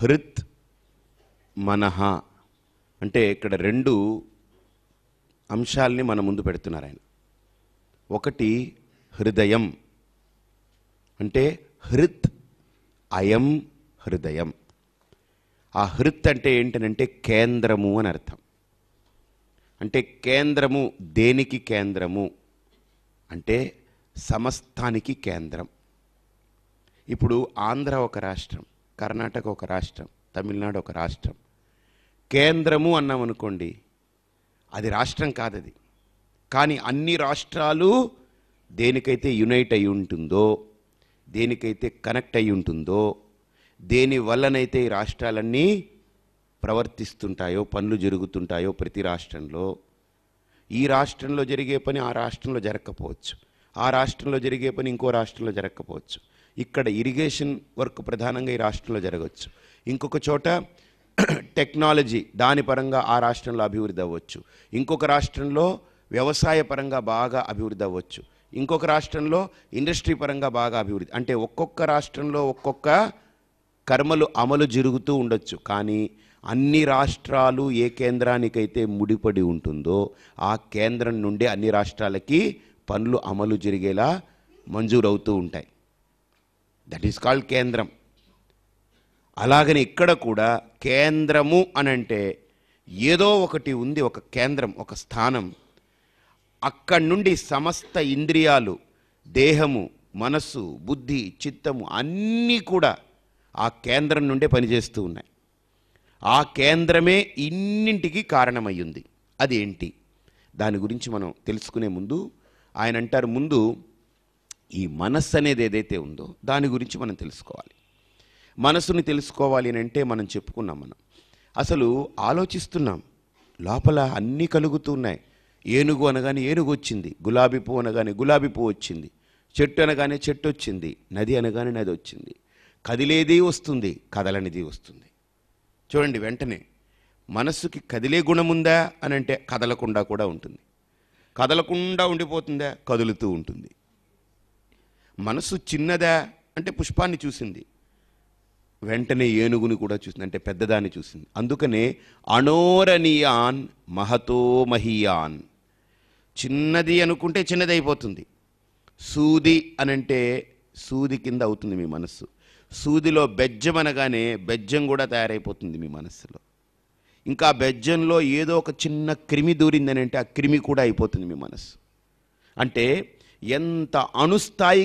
హృత్ మనహ అంటే ఇక్కడ రెండు అంశాలని మన ముందు పెడుతున్నారు ఆయన ఒకటి హృదయం అంటే హృత్ అయం హృదయం ఆ హృత్ అంటే ఏంటనంటే కేంద్రము అని అర్థం అంటే కేంద్రము దేనికి కేంద్రము అంటే సమస్తానికి కేంద్రం ఇప్పుడు ఆంధ్ర ఒక రాష్ట్రం కర్ణాటక ఒక రాష్ట్రం తమిళనాడు ఒక రాష్ట్రం కేంద్రము అన్నాం అనుకోండి అది రాష్ట్రం కాదది కానీ అన్ని రాష్ట్రాలు దేనికైతే యునైట్ అయి ఉంటుందో దేనికైతే కనెక్ట్ అయి ఉంటుందో దేని వల్లనైతే ఈ రాష్ట్రాలన్నీ ప్రవర్తిస్తుంటాయో పనులు జరుగుతుంటాయో ప్రతి రాష్ట్రంలో ఈ రాష్ట్రంలో జరిగే పని ఆ రాష్ట్రంలో జరగకపోవచ్చు ఆ రాష్ట్రంలో జరిగే పని ఇంకో రాష్ట్రంలో జరగకపోవచ్చు ఇక్కడ ఇరిగేషన్ వర్క్ ప్రధానంగా ఈ రాష్ట్రంలో జరగవచ్చు ఇంకొక చోట టెక్నాలజీ దాని పరంగా ఆ రాష్ట్రంలో అభివృద్ధి అవ్వచ్చు ఇంకొక రాష్ట్రంలో వ్యవసాయ పరంగా బాగా అభివృద్ధి అవ్వచ్చు ఇంకొక రాష్ట్రంలో ఇండస్ట్రీ పరంగా బాగా అభివృద్ధి అంటే ఒక్కొక్క రాష్ట్రంలో ఒక్కొక్క కర్మలు అమలు జరుగుతూ ఉండొచ్చు కానీ అన్ని రాష్ట్రాలు ఏ కేంద్రానికైతే ముడిపడి ఉంటుందో ఆ కేంద్రం నుండి అన్ని రాష్ట్రాలకి పనులు అమలు జరిగేలా మంజూరవుతూ ఉంటాయి దట్ ఈస్ కాల్డ్ కేంద్రం అలాగని ఇక్కడ కూడా కేంద్రము అని అంటే ఏదో ఒకటి ఉంది ఒక కేంద్రం ఒక స్థానం అక్కడి నుండి సమస్త ఇంద్రియాలు దేహము మనస్సు బుద్ధి చిత్తము అన్నీ కూడా ఆ కేంద్రం నుండే పనిచేస్తూ ఉన్నాయి ఆ కేంద్రమే ఇన్నింటికి కారణమయ్యింది అదేంటి దాని గురించి మనం తెలుసుకునే ముందు ఆయన అంటారు ముందు ఈ మనస్సు అనేది ఏదైతే ఉందో దాని గురించి మనం తెలుసుకోవాలి మనసుని తెలుసుకోవాలి అని అంటే మనం చెప్పుకున్నాం మనం అసలు ఆలోచిస్తున్నాం లోపల అన్నీ కలుగుతున్నాయి ఏనుగు అనగానే ఏనుగు వచ్చింది గులాబీ పువ్వు అనగానే గులాబీ పువ్వు వచ్చింది చెట్టు అనగానే చెట్టు వచ్చింది నది అనగానే నది వచ్చింది కదిలేది వస్తుంది కదలనిది వస్తుంది చూడండి వెంటనే మనస్సుకి కదిలే గుణం ఉందా అని అంటే కదలకుండా కూడా ఉంటుంది కదలకుండా ఉండిపోతుందా కదులుతూ ఉంటుంది మనసు చిన్నదా అంటే పుష్పాన్ని చూసింది వెంటనే ఏనుగుని కూడా చూసింది అంటే పెద్దదాన్ని చూసింది అందుకనే అణోరణీయాన్ మహతో మహీయాన్ చిన్నది అనుకుంటే చిన్నది అయిపోతుంది సూది అనంటే సూది కింద అవుతుంది మీ మనస్సు సూదిలో బెజ్జం అనగానే బెజ్జం కూడా తయారైపోతుంది మీ మనస్సులో ఇంకా బెజ్జంలో ఏదో ఒక చిన్న క్రిమి దూరిందని అంటే ఆ క్రిమి కూడా అయిపోతుంది మీ మనస్సు అంటే ఎంత అణుస్థాయి